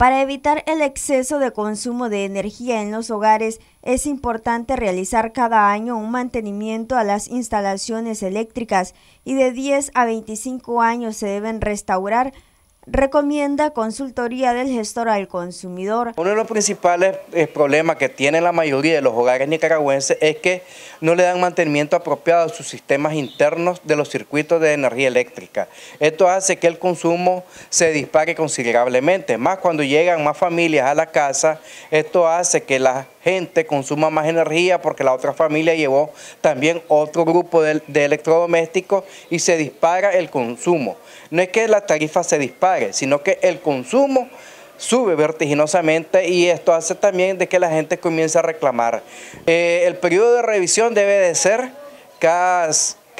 Para evitar el exceso de consumo de energía en los hogares, es importante realizar cada año un mantenimiento a las instalaciones eléctricas y de 10 a 25 años se deben restaurar recomienda consultoría del gestor al consumidor. Uno de los principales eh, problemas que tiene la mayoría de los hogares nicaragüenses es que no le dan mantenimiento apropiado a sus sistemas internos de los circuitos de energía eléctrica. Esto hace que el consumo se dispare considerablemente, más cuando llegan más familias a la casa, esto hace que la gente consuma más energía porque la otra familia llevó también otro grupo de, de electrodomésticos y se dispara el consumo. No es que la tarifa se dispare, sino que el consumo sube vertiginosamente y esto hace también de que la gente comience a reclamar. Eh, el periodo de revisión debe de ser cada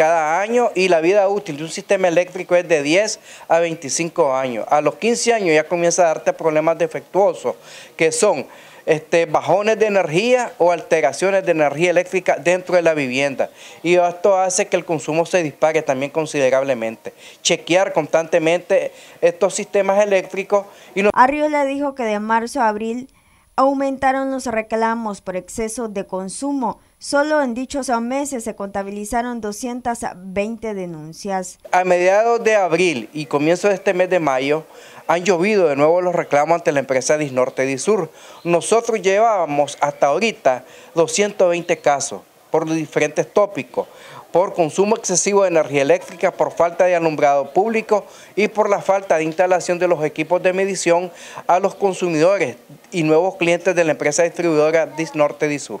cada año y la vida útil de un sistema eléctrico es de 10 a 25 años. A los 15 años ya comienza a darte problemas defectuosos, que son este, bajones de energía o alteraciones de energía eléctrica dentro de la vivienda. Y esto hace que el consumo se dispare también considerablemente. Chequear constantemente estos sistemas eléctricos. Y no... le dijo que de marzo a abril aumentaron los reclamos por exceso de consumo Solo en dichos meses se contabilizaron 220 denuncias. A mediados de abril y comienzo de este mes de mayo, han llovido de nuevo los reclamos ante la empresa Disnorte Sur. Nosotros llevábamos hasta ahorita 220 casos por los diferentes tópicos, por consumo excesivo de energía eléctrica, por falta de alumbrado público y por la falta de instalación de los equipos de medición a los consumidores y nuevos clientes de la empresa distribuidora Disnorte Sur.